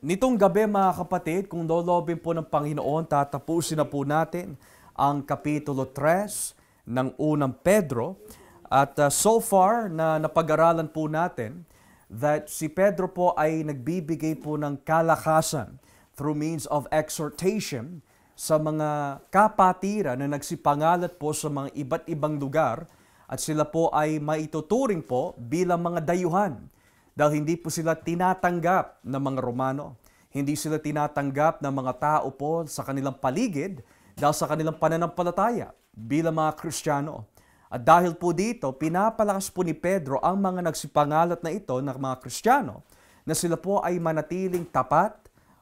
Nitong gabi mga kapatid, kung lolobin po ng Panginoon, tatapusin na po natin ang Kapitulo 3 ng unang Pedro. At uh, so far na napag-aralan po natin that si Pedro po ay nagbibigay po ng kalakasan through means of exhortation sa mga kapatira na nagsipangalat po sa mga iba't ibang lugar at sila po ay maituturing po bilang mga dayuhan dahil hindi po sila tinatanggap ng mga Romano. Hindi sila tinatanggap ng mga tao po sa kanilang paligid dahil sa kanilang pananampalataya bilang mga Kristiyano. At dahil po dito, pinapalakas po ni Pedro ang mga nagsipangalat na ito ng mga Kristiyano na sila po ay manatiling tapat,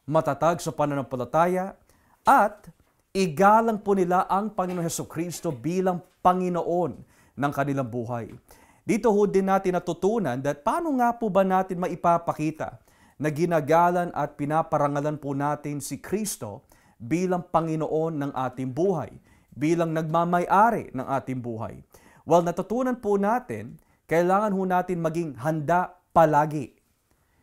matatag sa pananampalataya, at igalang po nila ang Panginoon Heso Kristo bilang Panginoon ng kanilang buhay. Dito ho din natin natutunan that paano nga po ba natin maipapakita na ginagalan at pinaparangalan po natin si Kristo bilang Panginoon ng ating buhay, bilang nagmamayari ng ating buhay. Well, natutunan po natin, kailangan ho natin maging handa palagi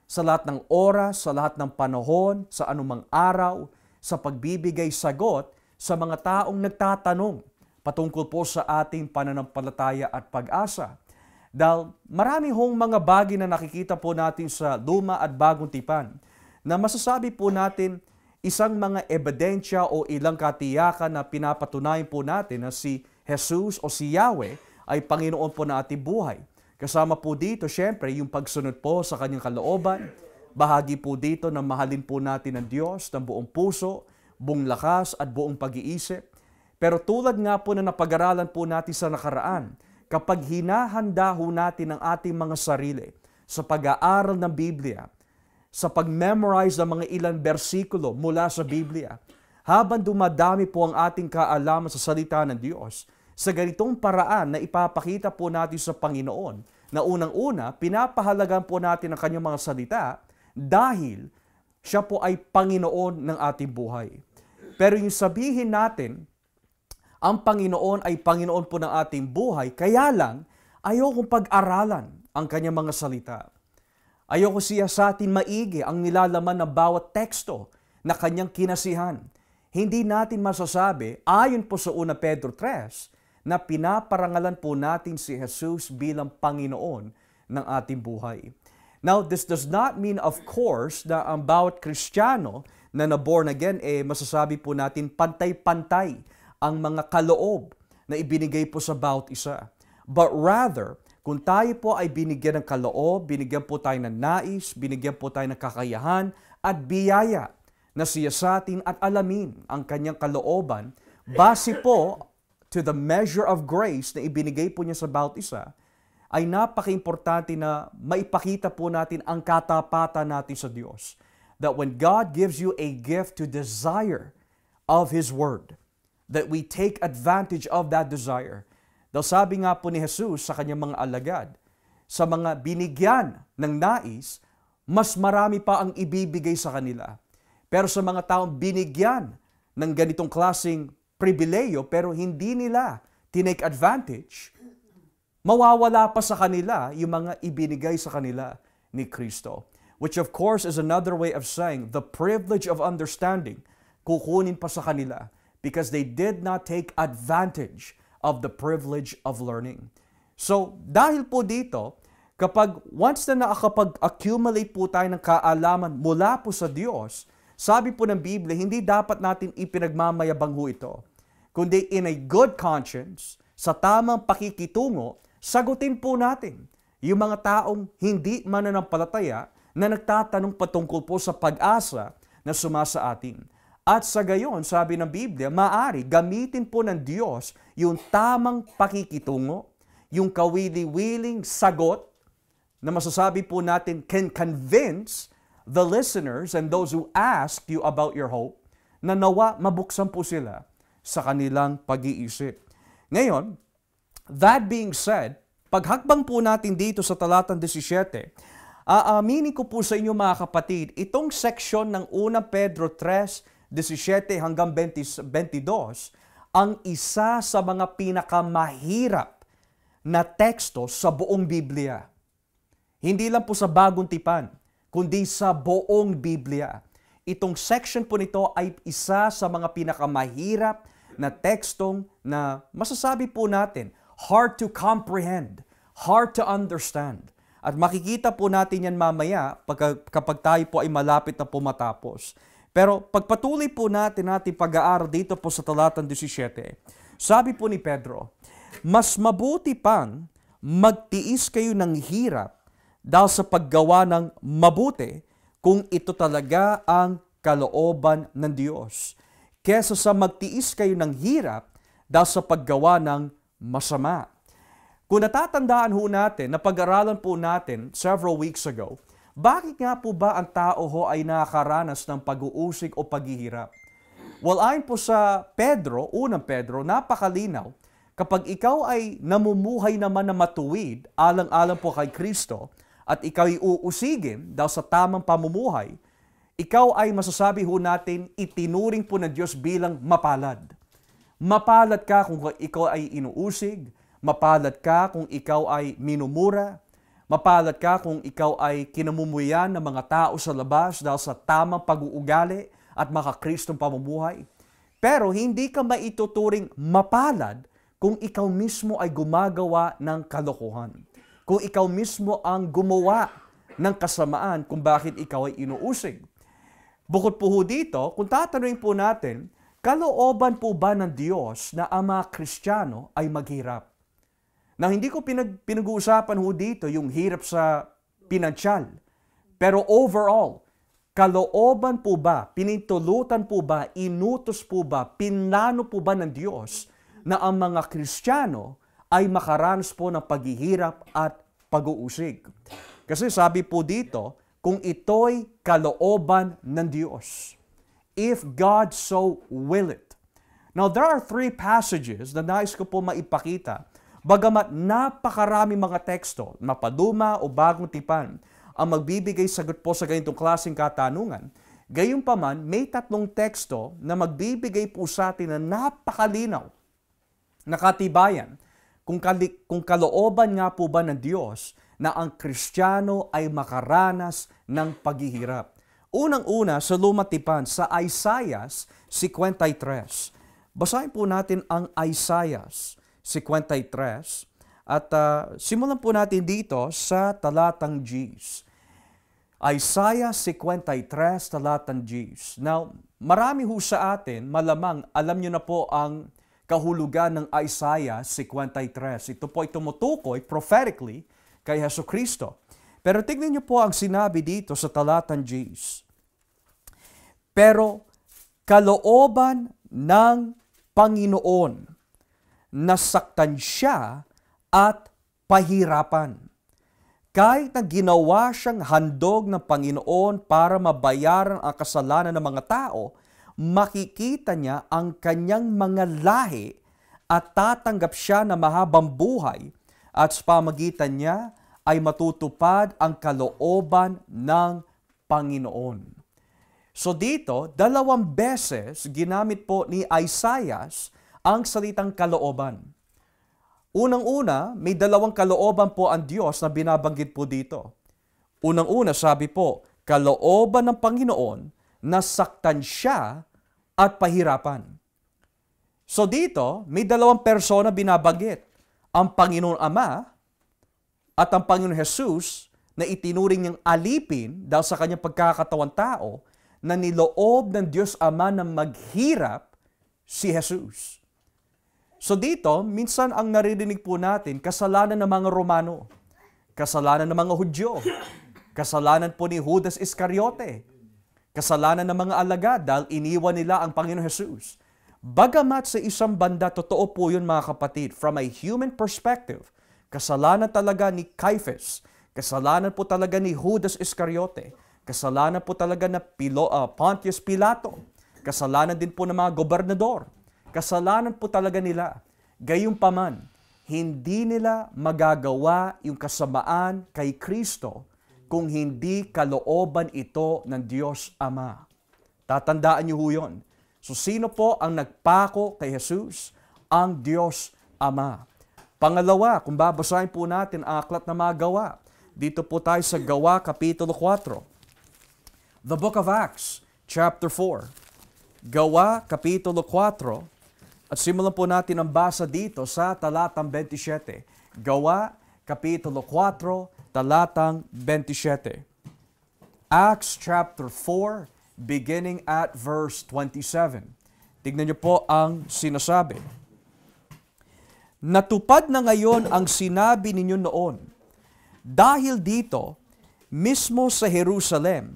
sa lahat ng oras, sa lahat ng panahon, sa anumang araw, sa pagbibigay sagot sa mga taong nagtatanong patungkol po sa ating pananampalataya at pag-asa. Dahil marami hong mga bagay na nakikita po natin sa Luma at Bagong Tipan na masasabi po natin isang mga ebidensya o ilang katiyakan na pinapatunayan po natin na si Jesus o si Yahweh ay Panginoon po na ating buhay. Kasama po dito, syempre, yung pagsunod po sa kanyang kalooban. Bahagi po dito na mahalin po natin ang Diyos ng buong puso, buong lakas at buong pag-iisip. Pero tulad nga po na napag-aralan po natin sa nakaraan, kapag hinahanda ho natin ang ating mga sarili sa pag-aaral ng Biblia, sa pag-memorize ng mga ilang bersikulo mula sa Biblia, habang dumadami po ang ating kaalaman sa salita ng Diyos, sa ganitong paraan na ipapakita po natin sa Panginoon na unang-una, pinapahalagan po natin ang kanyang mga salita dahil siya po ay Panginoon ng ating buhay. Pero yung sabihin natin ang Panginoon ay Panginoon po ng ating buhay, kaya lang ayaw kong pag-aralan ang kanyang mga salita. Ayaw ko siya sa atin maigi ang nilalaman ng bawat teksto na kanyang kinasihan. Hindi natin masasabi, ayon po sa 1 Pedro 3, na pinaparangalan po natin si Jesus bilang Panginoon ng ating buhay. Now, this does not mean, of course, na ang bawat Kristiyano na na-born again, eh, masasabi po natin pantay-pantay ang mga kaloob na ibinigay po sa bawat isa. But rather, kung tayo po ay binigyan ng kaloob, binigyan po tayo ng nais, binigyan po tayo ng kakayahan at biyaya na siya sa atin at alamin ang kanyang kalooban base po to the measure of grace na ibinigay po niya sa bawat isa, ay napaka-importante na maipakita po natin ang katapatan natin sa Diyos. That when God gives you a gift to desire of His Word, that we take advantage of that desire. Daw sabi nga po ni Jesus sa kanyang mga alagad, sa mga binigyan ng nais, mas marami pa ang ibibigay sa kanila. Pero sa mga taong binigyan ng ganitong klasing pribileyo pero hindi nila tinake advantage, mawawala pa sa kanila yung mga ibinigay sa kanila ni Kristo. Which of course is another way of saying the privilege of understanding kukunin pa sa kanila because they did not take advantage of the privilege of learning. So, dahil po dito, kapag once na nakakapag-accumulate po tayo ng kaalaman mula po sa Diyos, sabi po ng Biblia, hindi dapat natin ipinagmamayabang ho ito, kundi in a good conscience, sa tamang pakikitungo, sagutin po natin yung mga taong hindi mananampalataya na nagtatanong patungkol po sa pag-asa na sumasa atin. At sa gayon, sabi ng Biblia, maari gamitin po ng Diyos yung tamang pakikitungo, yung kawili willing sagot na masasabi po natin can convince the listeners and those who ask you about your hope na nawa mabuksan po sila sa kanilang pag-iisip. Ngayon, that being said, paghakbang po natin dito sa talatang 17, aaminin ko po sa inyo mga kapatid, itong section ng 1 Pedro 3, 17 hanggang 22 ang isa sa mga pinakamahirap na teksto sa buong Biblia. Hindi lang po sa bagong tipan, kundi sa buong Biblia. Itong section po nito ay isa sa mga pinakamahirap na tekstong na masasabi po natin, hard to comprehend, hard to understand. At makikita po natin yan mamaya kapag tayo po ay malapit na po matapos. Pero pagpatuloy po natin natin pag-aaral dito po sa talatang 17, sabi po ni Pedro, mas mabuti pang magtiis kayo ng hirap dahil sa paggawa ng mabuti kung ito talaga ang kalooban ng Diyos kesa sa magtiis kayo ng hirap dahil sa paggawa ng masama. Kung natatandaan ho natin, napag-aralan po natin several weeks ago, bakit nga po ba ang tao ho ay nakaranas ng pag-uusig o paghihirap? Well, ayon po sa Pedro, unang Pedro, napakalinaw, kapag ikaw ay namumuhay naman na matuwid, alang-alang po kay Kristo, at ikaw ay uusigin daw sa tamang pamumuhay, ikaw ay masasabi ho natin itinuring po ng Diyos bilang mapalad. Mapalad ka kung ikaw ay inuusig, mapalad ka kung ikaw ay minumura, Mapalad ka kung ikaw ay kinamumuyan ng mga tao sa labas dahil sa tamang pag-uugali at makakristong pamumuhay. Pero hindi ka maituturing mapalad kung ikaw mismo ay gumagawa ng kalokohan. Kung ikaw mismo ang gumawa ng kasamaan kung bakit ikaw ay inuusig. Bukod po dito, kung tatanungin po natin, kalooban po ba ng Diyos na ang mga Kristiyano ay maghirap? Now, hindi ko pinag, pinag-uusapan ho dito yung hirap sa pinansyal. Pero overall, kalooban po ba, pinintulutan po ba, inutos po ba, pinlano po ba ng Diyos na ang mga Kristiyano ay makaranas po ng paghihirap at pag-uusig. Kasi sabi po dito, kung ito'y kalooban ng Diyos, if God so will it. Now, there are three passages na nais ko po maipakita Bagamat napakarami mga teksto, mapaduma o bagong tipan, ang magbibigay sagot po sa ganitong klaseng katanungan, gayunpaman may tatlong teksto na magbibigay po sa atin na napakalinaw na katibayan kung, kali- kung kalooban nga po ba ng Diyos na ang Kristiyano ay makaranas ng paghihirap. Unang-una sa Lumatipan sa Isaiah 53. Basahin po natin ang Isaiah 53. At uh, simulan po natin dito sa talatang Gs. Isaiah 53, talatang Gs. Now, marami ho sa atin, malamang alam nyo na po ang kahulugan ng Isaiah 53. Ito po ay tumutukoy prophetically kay Heso Kristo. Pero tignan nyo po ang sinabi dito sa talatang Gs. Pero kalooban ng Panginoon nasaktan siya at pahirapan. Kahit na ginawa siyang handog ng Panginoon para mabayaran ang kasalanan ng mga tao, makikita niya ang kanyang mga lahi at tatanggap siya na mahabang buhay at sa pamagitan niya ay matutupad ang kalooban ng Panginoon. So dito, dalawang beses ginamit po ni Isaiah ang salitang kalooban. Unang-una, may dalawang kalooban po ang Diyos na binabanggit po dito. Unang-una, sabi po, kalooban ng Panginoon na saktan siya at pahirapan. So dito, may dalawang persona binabanggit. Ang Panginoon Ama at ang Panginoon Jesus na itinuring niyang alipin dahil sa kanyang pagkakatawan tao na niloob ng Diyos Ama na maghirap si Jesus. So dito, minsan ang naririnig po natin, kasalanan ng mga Romano, kasalanan ng mga Hudyo, kasalanan po ni Judas Iscariote, kasalanan ng mga alagad dahil iniwan nila ang Panginoon Jesus. Bagamat sa isang banda, totoo po yun mga kapatid, from a human perspective, kasalanan talaga ni Caiaphas, kasalanan po talaga ni Judas Iscariote, kasalanan po talaga na Pilo, uh, Pontius Pilato, kasalanan din po ng mga gobernador, Kasalanan po talaga nila. Gayunpaman, hindi nila magagawa yung kasamaan kay Kristo kung hindi kalooban ito ng Diyos Ama. Tatandaan niyo ho yun. So sino po ang nagpako kay Jesus? Ang Diyos Ama. Pangalawa, kung babasahin po natin ang aklat na gawa, dito po tayo sa Gawa, Kapitulo 4. The Book of Acts, Chapter 4. Gawa, Kapitulo 4, at simulan po natin ang basa dito sa talatang 27. Gawa, Kapitulo 4, talatang 27. Acts chapter 4, beginning at verse 27. Tignan niyo po ang sinasabi. Natupad na ngayon ang sinabi ninyo noon. Dahil dito, mismo sa Jerusalem,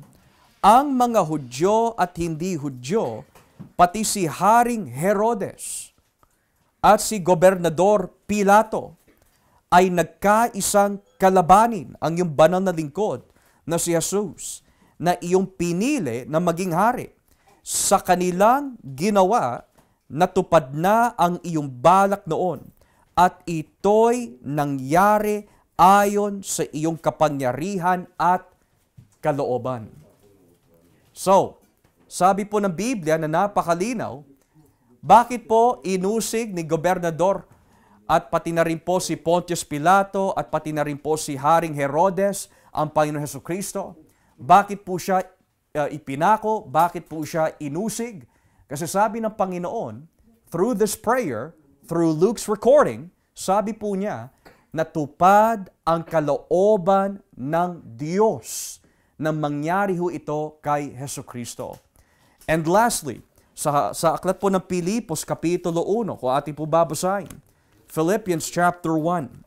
ang mga Hudyo at hindi Hudyo pati si Haring Herodes at si Gobernador Pilato ay nagkaisang kalabanin ang yung banal na lingkod na si Jesus na iyong pinili na maging hari. Sa kanilang ginawa, natupad na ang iyong balak noon at ito'y nangyari ayon sa iyong kapangyarihan at kalooban. So, sabi po ng Biblia na napakalinaw, bakit po inusig ni gobernador at pati na rin po si Pontius Pilato at pati na rin po si Haring Herodes ang Panginoon Heso Kristo? Bakit po siya uh, ipinako? Bakit po siya inusig? Kasi sabi ng Panginoon, through this prayer, through Luke's recording, sabi po niya, natupad ang kalooban ng Diyos na mangyari ho ito kay Heso Kristo. And lastly, sa, sa aklat po ng Pilipos, Kapitulo 1, kung ating po babasahin, Philippians chapter 1,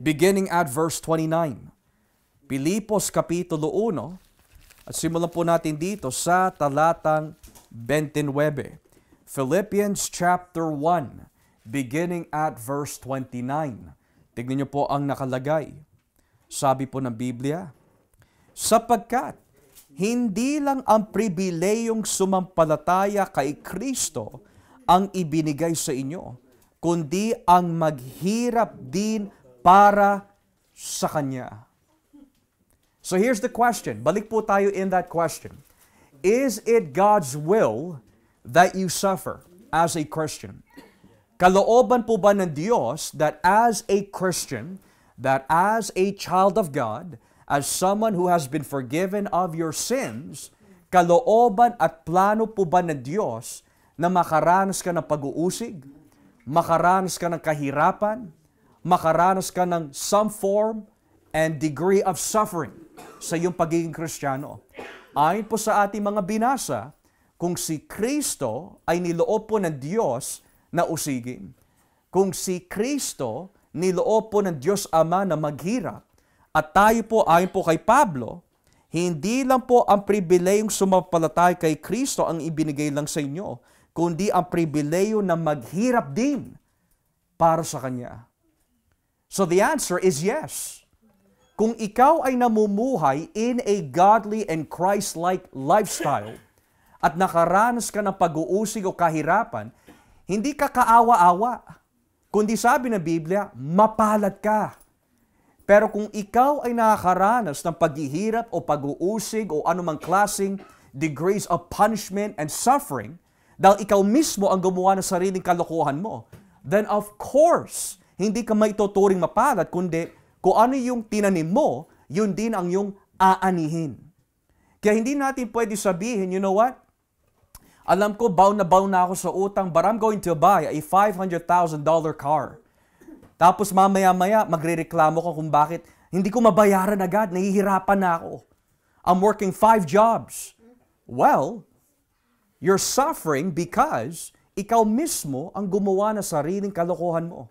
beginning at verse 29. Pilipos, Kapitulo 1, at simulan po natin dito sa talatang 29. Philippians chapter 1, beginning at verse 29. Tignan niyo po ang nakalagay. Sabi po ng Biblia, Sapagkat hindi lang ang pribileyong sumampalataya kay Kristo ang ibinigay sa inyo, kundi ang maghirap din para sa Kanya. So here's the question. Balik po tayo in that question. Is it God's will that you suffer as a Christian? Kalooban po ba ng Diyos that as a Christian, that as a child of God, as someone who has been forgiven of your sins, kalooban at plano po ba ng Diyos na makaranas ka ng pag-uusig, makaranas ka ng kahirapan, makaranas ka ng some form and degree of suffering sa iyong pagiging Kristiyano. Ayon po sa ating mga binasa, kung si Kristo ay niloob po ng Diyos na usigin, kung si Kristo niloob po ng Diyos Ama na maghirap, at tayo po ayon po kay Pablo, hindi lang po ang pribileyong sumampalatay kay Kristo ang ibinigay lang sa inyo, kundi ang pribileyo na maghirap din para sa Kanya. So the answer is yes. Kung ikaw ay namumuhay in a godly and Christ-like lifestyle at nakaranas ka ng pag-uusig o kahirapan, hindi ka kaawa-awa, kundi sabi ng Biblia, mapalad ka. Pero kung ikaw ay nakakaranas ng paghihirap o pag-uusig o anumang klasing degrees of punishment and suffering, dahil ikaw mismo ang gumawa ng sariling kalokohan mo, then of course, hindi ka maituturing mapalad, kundi kung ano yung tinanim mo, yun din ang yung aanihin. Kaya hindi natin pwede sabihin, you know what? Alam ko, bound na bound na ako sa utang, but I'm going to buy a $500,000 car. Tapos mamaya-maya, magre-reklamo ka kung bakit hindi ko mabayaran agad, nahihirapan na ako. I'm working five jobs. Well, you're suffering because ikaw mismo ang gumawa na sariling kalokohan mo.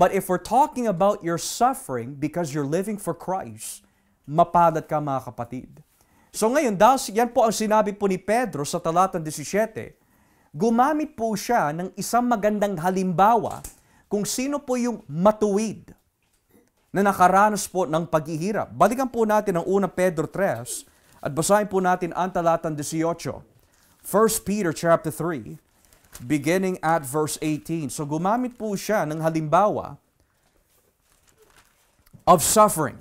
But if we're talking about your suffering because you're living for Christ, mapalad ka mga kapatid. So ngayon, yan po ang sinabi po ni Pedro sa talatang 17. Gumamit po siya ng isang magandang halimbawa kung sino po yung matuwid na nakaranas po ng paghihirap. Balikan po natin ang 1 Pedro 3 at basahin po natin ang talatang 18. 1 Peter chapter 3 beginning at verse 18. So gumamit po siya ng halimbawa of suffering.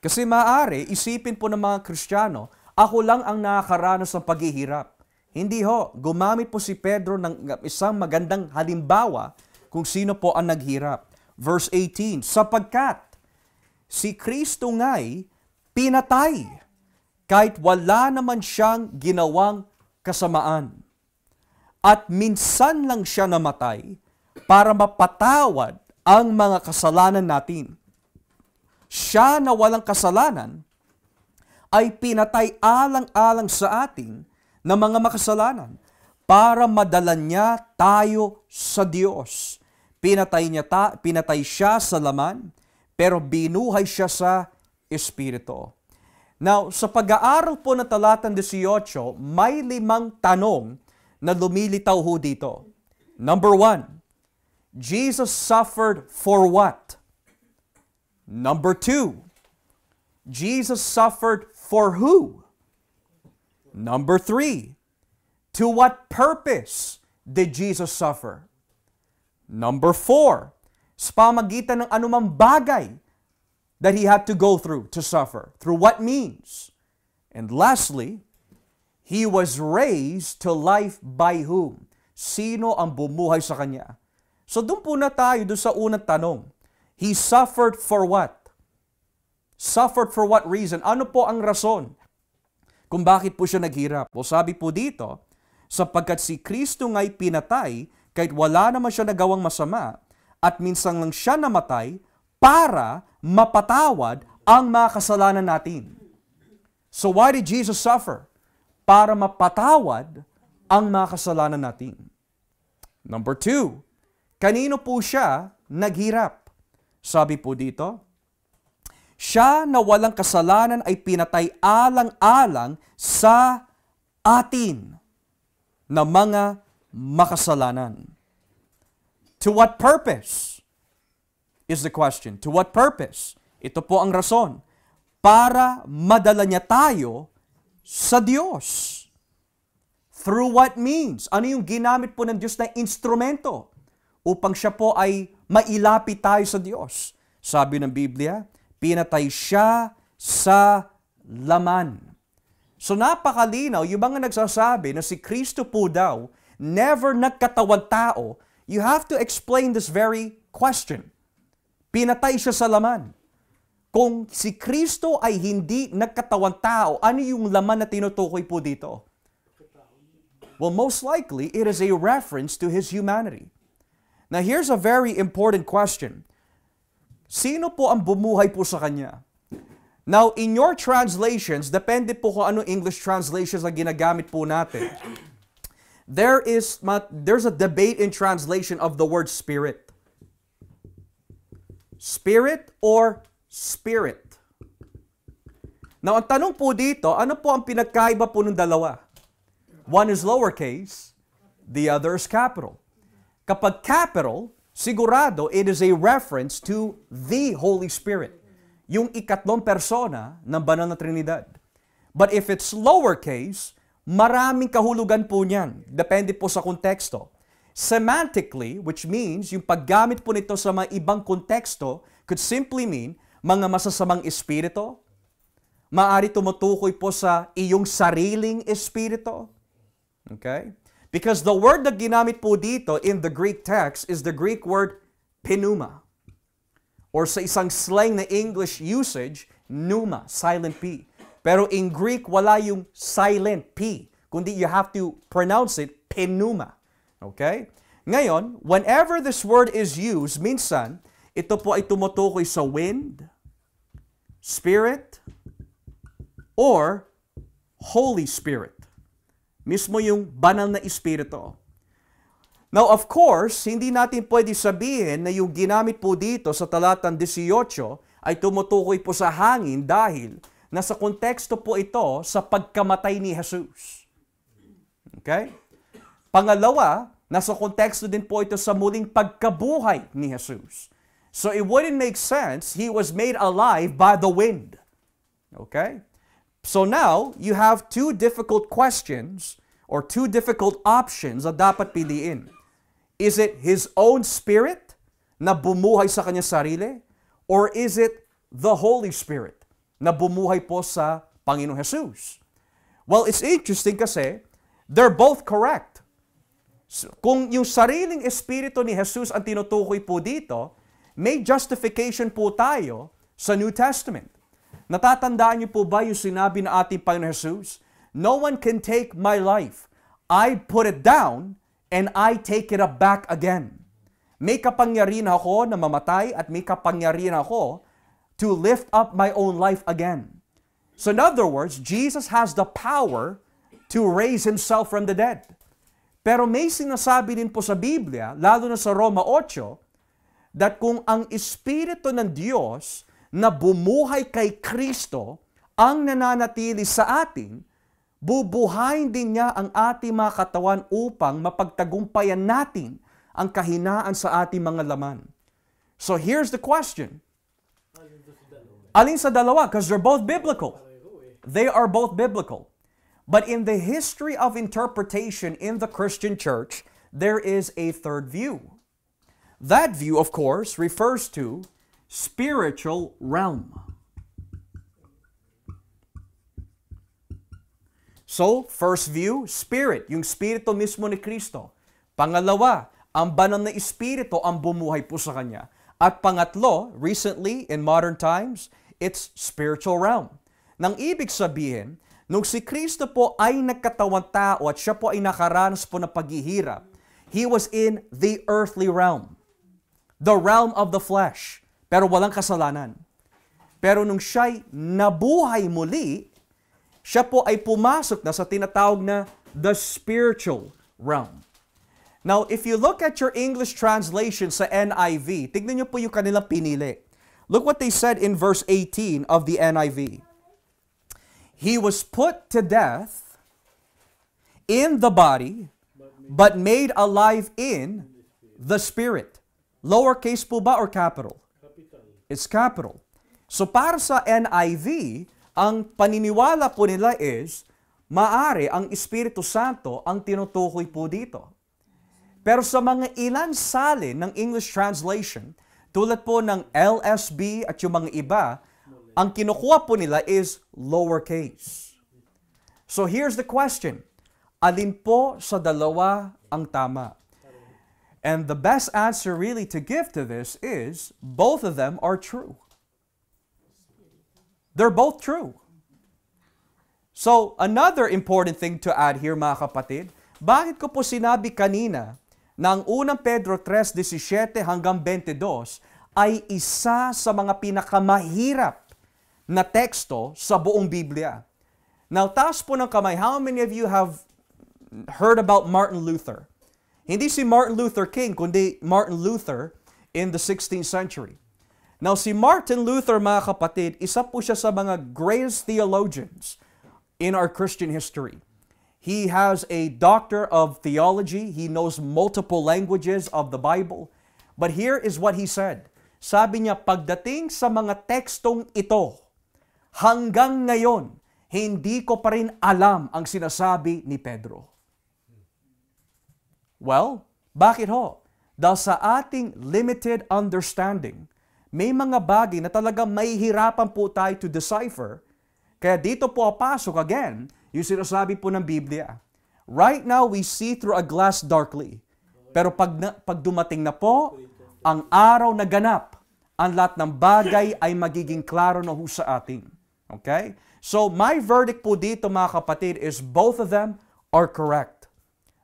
Kasi maaari, isipin po ng mga Kristiyano, ako lang ang nakakaranas ng paghihirap. Hindi ho, gumamit po si Pedro ng isang magandang halimbawa kung sino po ang naghirap. Verse 18, sapagkat si Kristo nga'y pinatay kahit wala naman siyang ginawang kasamaan. At minsan lang siya namatay para mapatawad ang mga kasalanan natin. Siya na walang kasalanan ay pinatay alang-alang sa atin na mga makasalanan para madala niya tayo sa Diyos. Pinatay, niya ta, pinatay siya sa laman, pero binuhay siya sa Espiritu. Now, sa pag-aaral po ng talatang 18, may limang tanong na lumilitaw ho dito. Number one, Jesus suffered for what? Number two, Jesus suffered for who? Number three, to what purpose did Jesus suffer? Number four, sa pamagitan ng anumang bagay that he had to go through to suffer. Through what means? And lastly, he was raised to life by whom? Sino ang bumuhay sa kanya? So doon po na tayo doon sa unang tanong. He suffered for what? Suffered for what reason? Ano po ang rason kung bakit po siya naghirap? O sabi po dito, sapagkat si Kristo nga'y pinatay kahit wala naman siya nagawang masama at minsan lang siya namatay para mapatawad ang mga kasalanan natin. So why did Jesus suffer? Para mapatawad ang mga kasalanan natin. Number two, kanino po siya naghirap? Sabi po dito, siya na walang kasalanan ay pinatay alang-alang sa atin na mga makasalanan. To what purpose? Is the question. To what purpose? Ito po ang rason. Para madala niya tayo sa Diyos. Through what means? Ano yung ginamit po ng Diyos na instrumento upang siya po ay mailapit tayo sa Diyos? Sabi ng Biblia, pinatay siya sa laman. So napakalinaw, yung mga nagsasabi na si Kristo po daw never nagkatawag tao, you have to explain this very question. Pinatay siya sa laman. Kung si Kristo ay hindi nagkatawang tao, ano yung laman na tinutukoy po dito? Well, most likely, it is a reference to his humanity. Now, here's a very important question. Sino po ang bumuhay po sa kanya? Now, in your translations, depende po kung anong English translations na ginagamit po natin. there is there's a debate in translation of the word spirit. Spirit or spirit. Now, ang tanong po dito, ano po ang pinagkaiba po ng dalawa? One is lowercase, the other is capital. Kapag capital, sigurado it is a reference to the Holy Spirit, yung ikatlong persona ng banal na Trinidad. But if it's lowercase, Maraming kahulugan po niyan. Depende po sa konteksto. Semantically, which means yung paggamit po nito sa mga ibang konteksto could simply mean mga masasamang espirito, maari tumutukoy po sa iyong sariling espirito. Okay? Because the word na ginamit po dito in the Greek text is the Greek word pneuma. Or sa isang slang na English usage, pneuma, silent P. Pero in Greek, wala yung silent P, kundi you have to pronounce it penuma. Okay? Ngayon, whenever this word is used, minsan, ito po ay tumutukoy sa wind, spirit, or Holy Spirit. Mismo yung banal na espirito. Now, of course, hindi natin pwede sabihin na yung ginamit po dito sa talatang 18 ay tumutukoy po sa hangin dahil Nasa konteksto po ito sa pagkamatay ni Jesus. Okay? Pangalawa, nasa konteksto din po ito sa muling pagkabuhay ni Jesus. So it wouldn't make sense. He was made alive by the wind. Okay? So now, you have two difficult questions or two difficult options na dapat piliin. Is it his own spirit na bumuhay sa kanyang sarili? Or is it the Holy Spirit na bumuhay po sa Panginoong Jesus. Well, it's interesting kasi they're both correct. Kung yung sariling espiritu ni Jesus ang tinutukoy po dito, may justification po tayo sa New Testament. Natatandaan niyo po ba yung sinabi na ating Panginoon Jesus? No one can take my life. I put it down and I take it up back again. May kapangyarihan ako na mamatay at may kapangyarihan ako to lift up my own life again. So, in other words, Jesus has the power to raise himself from the dead. Pero may sinasabi din po sa Biblia, lalo na sa Roma 8, that kung ang Espiritu ng Diyos na bumuhay kay Kristo ang nananatili sa atin, bubuhayin din niya ang ating mga katawan upang mapagtagumpayan natin ang kahinaan sa ating mga laman. So here's the question. Alin sa dalawa? Because they're both biblical. They are both biblical. But in the history of interpretation in the Christian church, there is a third view. That view, of course, refers to spiritual realm. So, first view, spirit, yung spirito mismo ni Kristo. Pangalawa, ang banal na espirito ang bumuhay po sa kanya. At pangatlo, recently, in modern times, its spiritual realm. Nang ibig sabihin, nung si Kristo po ay nagkatawang tao at siya po ay nakaranas po ng paghihirap, he was in the earthly realm, the realm of the flesh, pero walang kasalanan. Pero nung siya'y nabuhay muli, siya po ay pumasok na sa tinatawag na the spiritual realm. Now, if you look at your English translation sa NIV, tignan niyo po yung kanilang pinili. Look what they said in verse 18 of the NIV. He was put to death in the body, but made alive in the spirit. Lowercase po ba or capital? It's capital. So para sa NIV, ang paniniwala po nila is, maari ang Espiritu Santo ang tinutukoy po dito. Pero sa mga ilan salin ng English translation, Tulad po ng LSB at yung mga iba, ang kinukuha po nila is lowercase. So here's the question. Alin po sa dalawa ang tama? And the best answer really to give to this is both of them are true. They're both true. So another important thing to add here mga kapatid, bakit ko po sinabi kanina ng unang Pedro 3:17 hanggang 22 ay isa sa mga pinakamahirap na teksto sa buong Biblia. Now, taas po ng kamay, how many of you have heard about Martin Luther? Hindi si Martin Luther King, kundi Martin Luther in the 16th century. Now, si Martin Luther, mga kapatid, isa po siya sa mga greatest theologians in our Christian history. He has a doctor of theology. He knows multiple languages of the Bible. But here is what he said. Sabi niya, pagdating sa mga tekstong ito, hanggang ngayon, hindi ko pa rin alam ang sinasabi ni Pedro. Well, bakit ho? Dahil sa ating limited understanding, may mga bagay na talaga may hirapan po tayo to decipher. Kaya dito po pasok again yung sinasabi po ng Biblia. Right now, we see through a glass darkly. Pero pag, na, pag dumating na po, ang araw na ganap, ang lahat ng bagay ay magiging klaro na ho sa atin. Okay? So, my verdict po dito mga kapatid is both of them are correct.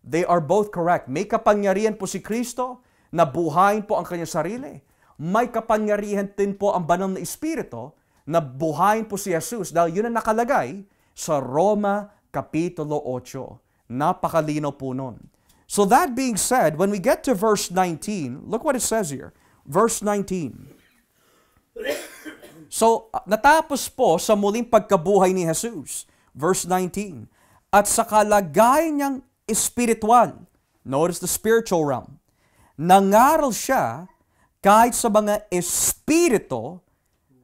They are both correct. May kapangyarihan po si Kristo na buhayin po ang kanyang sarili. May kapangyarihan din po ang banal na Espiritu na buhayin po si Jesus dahil yun ang nakalagay sa Roma Kapitulo 8. Napakalino po nun. So that being said, when we get to verse 19, look what it says here. Verse 19. So, ah, natapos po sa muling pagkabuhay ni Jesus. Verse 19. At sa kalagay niyang espiritual, notice the spiritual realm, nangaral siya kahit sa mga espirito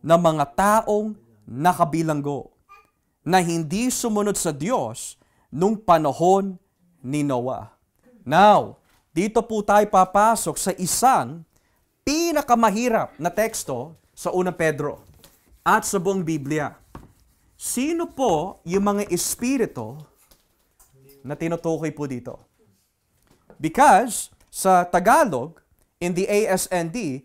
ng mga taong nakabilanggo na hindi sumunod sa Diyos nung panahon ni Noah. Now, dito po tayo papasok sa isang pinakamahirap na teksto sa unang Pedro at sa buong Biblia. Sino po yung mga espirito na tinutukoy po dito? Because sa Tagalog, in the ASND,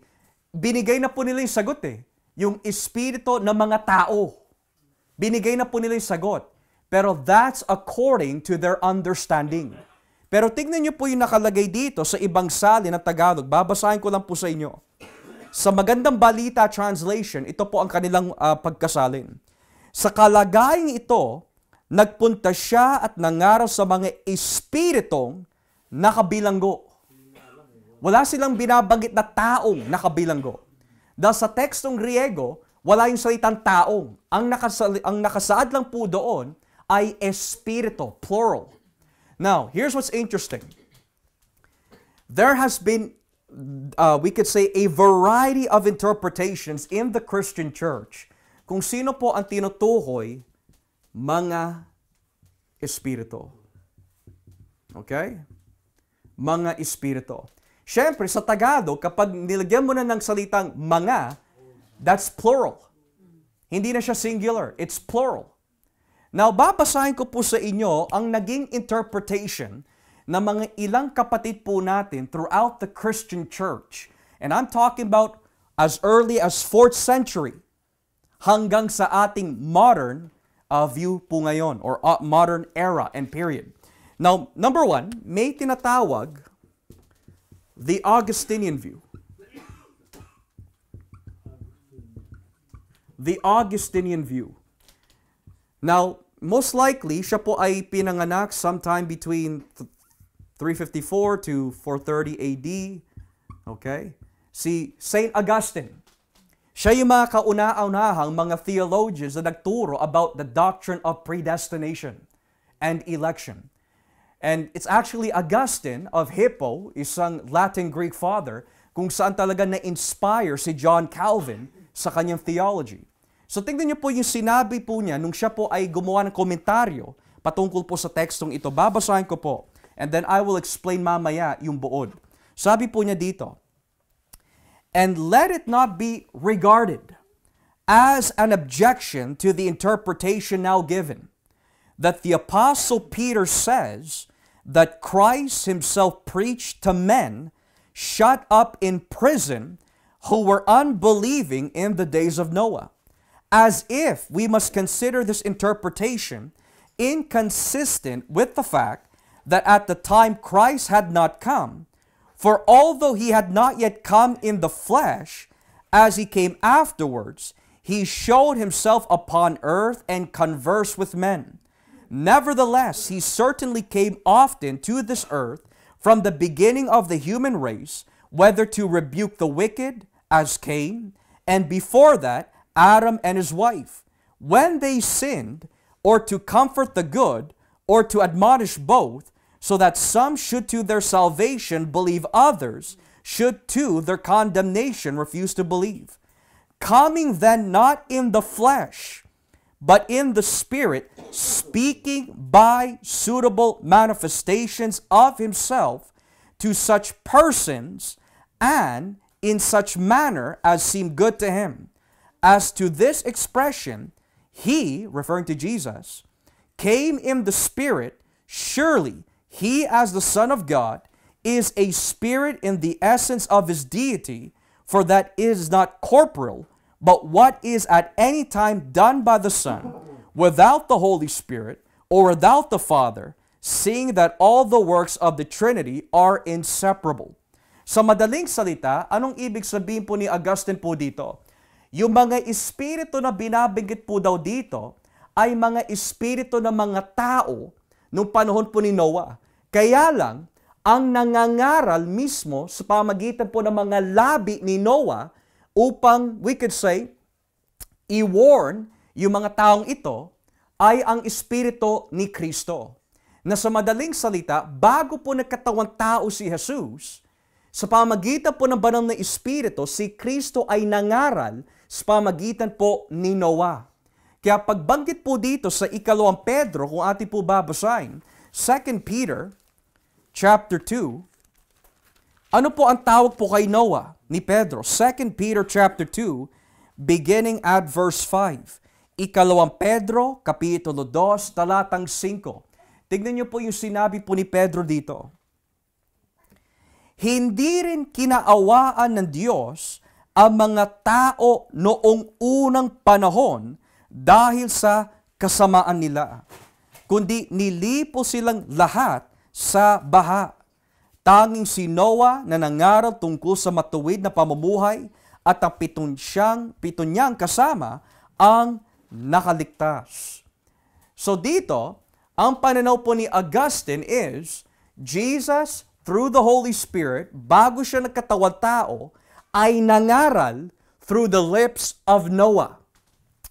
binigay na po nila yung sagot eh. Yung espirito ng mga tao. Binigay na po nila yung sagot. Pero that's according to their understanding. Pero tignan niyo po yung nakalagay dito sa ibang sali ng Tagalog. Babasahin ko lang po sa inyo. Sa Magandang Balita Translation, ito po ang kanilang uh, pagkasalin. Sa kalagayan ito, nagpunta siya at nangarap sa mga espiritong nakabilanggo. Wala silang binabanggit na taong nakabilanggo. Dahil sa tekstong Griego, wala yung salitang tao. Ang, nakasali, ang nakasaad lang po doon ay espiritu, plural. Now, here's what's interesting. There has been, uh, we could say, a variety of interpretations in the Christian church kung sino po ang tinutuhoy mga espiritu. Okay? Mga espiritu. Siyempre, sa Tagalog, kapag nilagyan mo na ng salitang mga, That's plural. Hindi na siya singular. It's plural. Now, babasahin ko po sa inyo ang naging interpretation ng mga ilang kapatid po natin throughout the Christian church. And I'm talking about as early as 4th century hanggang sa ating modern uh, view po ngayon or uh, modern era and period. Now, number one, may tinatawag the Augustinian view. the Augustinian view. Now, most likely, siya po ay pinanganak sometime between 354 to 430 AD. Okay? Si St. Augustine. Siya yung mga kauna-unahang mga theologians na nagturo about the doctrine of predestination and election. And it's actually Augustine of Hippo, isang Latin Greek father, kung saan talaga na-inspire si John Calvin sa kanyang theology. So tingnan niyo po yung sinabi po niya nung siya po ay gumawa ng komentaryo patungkol po sa tekstong ito. Babasahin ko po and then I will explain mamaya yung buod. Sabi po niya dito, And let it not be regarded as an objection to the interpretation now given, that the Apostle Peter says that Christ himself preached to men shut up in prison who were unbelieving in the days of Noah. as if we must consider this interpretation inconsistent with the fact that at the time Christ had not come. For although he had not yet come in the flesh, as he came afterwards, he showed himself upon earth and conversed with men. Nevertheless, he certainly came often to this earth from the beginning of the human race, whether to rebuke the wicked, as Cain, and before that, Adam and his wife. When they sinned, or to comfort the good, or to admonish both, so that some should to their salvation believe others, should to their condemnation refuse to believe. Coming then not in the flesh, but in the Spirit, speaking by suitable manifestations of Himself to such persons and in such manner as seemed good to Him. As to this expression, he, referring to Jesus, came in the Spirit, surely he, as the Son of God, is a spirit in the essence of his deity, for that is not corporal, but what is at any time done by the Son, without the Holy Spirit, or without the Father, seeing that all the works of the Trinity are inseparable. Sa madaling salita, anong ibig sabihin po ni Augustine po dito? Yung mga espiritu na binabanggit po daw dito ay mga espiritu ng mga tao noong panahon po ni Noah. Kaya lang, ang nangangaral mismo sa pamagitan po ng mga labi ni Noah upang, we could say, i-warn yung mga taong ito ay ang espiritu ni Kristo. Na sa madaling salita, bago po nagkatawang tao si Jesus, sa pamagitan po ng banal na espiritu, si Kristo ay nangaral sa pamagitan po ni Noah. Kaya pagbanggit po dito sa ikalawang Pedro, kung atin po babasahin, 2 Peter chapter 2, ano po ang tawag po kay Noah ni Pedro? 2 Peter chapter 2, beginning at verse 5. Ikalawang Pedro, kapitulo 2, talatang 5. Tignan niyo po yung sinabi po ni Pedro dito. Hindi rin kinaawaan ng Diyos ang mga tao noong unang panahon dahil sa kasamaan nila. Kundi nilipo silang lahat sa baha. Tanging si Noah na nangaral tungkol sa matuwid na pamumuhay at ang pitunsyang, pitunyang kasama ang nakaligtas. So dito, ang pananaw po ni Augustine is, Jesus, through the Holy Spirit, bago siya nagkatawad tao, ay nangaral through the lips of Noah.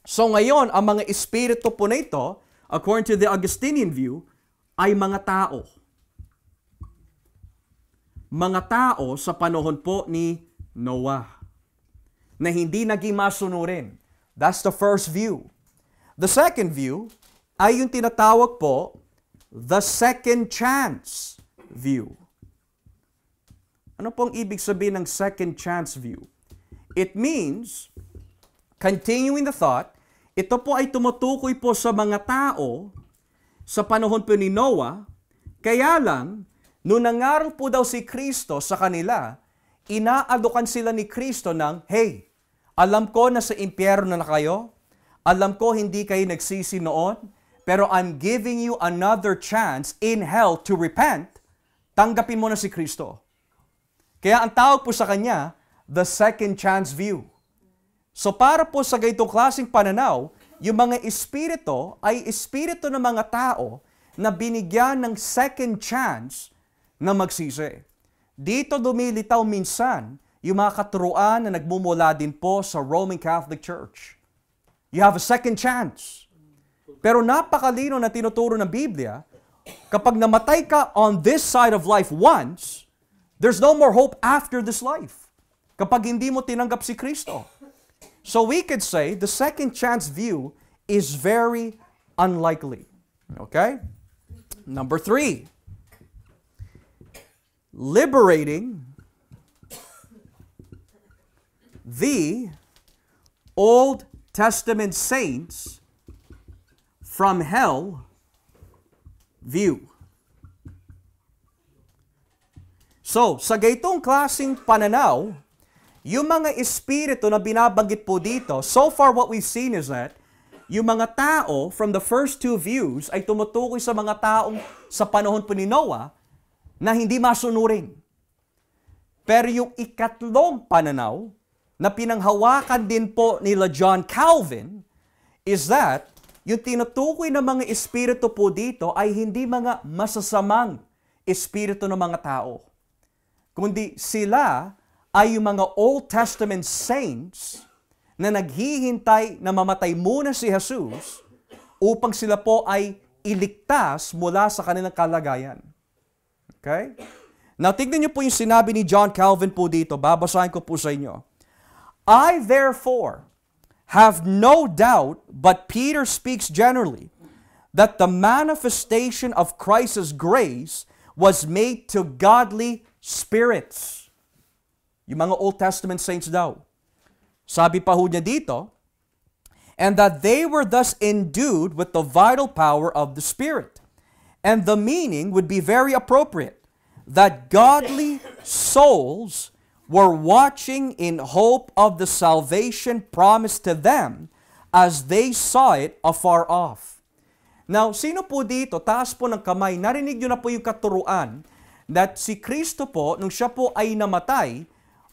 So ngayon, ang mga espiritu po na ito, according to the Augustinian view, ay mga tao. Mga tao sa panahon po ni Noah na hindi naging masunurin. That's the first view. The second view ay yung tinatawag po the second chance view. Ano pong ibig sabihin ng second chance view? It means, continuing the thought, ito po ay tumutukoy po sa mga tao sa panahon po ni Noah, kaya lang, nung nangaral po daw si Kristo sa kanila, inaadokan sila ni Kristo ng, Hey, alam ko na sa impyerno na kayo, alam ko hindi kayo nagsisi noon, pero I'm giving you another chance in hell to repent. Tanggapin mo na si Kristo. Kaya ang tawag po sa kanya, the second chance view. So para po sa gaytong klaseng pananaw, yung mga espirito ay espirito ng mga tao na binigyan ng second chance na magsisi. Dito dumilitaw minsan yung mga katuruan na nagmumula din po sa Roman Catholic Church. You have a second chance. Pero napakalino na tinuturo ng Biblia, kapag namatay ka on this side of life once, There's no more hope after this life kapag hindi mo tinanggap si Kristo. So we could say the second chance view is very unlikely. Okay? Number three, liberating the Old Testament saints from hell view. So, sa gaytong klasing pananaw, yung mga espiritu na binabanggit po dito, so far what we've seen is that yung mga tao from the first two views ay tumutukoy sa mga taong sa panahon po ni Noah na hindi masunurin. Pero yung ikatlong pananaw na pinanghawakan din po ni John Calvin is that yung tinutukoy ng mga espiritu po dito ay hindi mga masasamang espiritu ng mga tao kundi sila ay yung mga Old Testament saints na naghihintay na mamatay muna si Jesus upang sila po ay iligtas mula sa kanilang kalagayan. Okay? Now, tignan niyo po yung sinabi ni John Calvin po dito. Babasahin ko po sa inyo. I therefore have no doubt, but Peter speaks generally, that the manifestation of Christ's grace was made to godly spirits. Yung mga Old Testament saints daw. Sabi pa ho niya dito, and that they were thus endued with the vital power of the Spirit. And the meaning would be very appropriate that godly souls were watching in hope of the salvation promised to them as they saw it afar off. Now, sino po dito, taas po ng kamay, narinig nyo na po yung katuruan that si Kristo po, nung siya po ay namatay,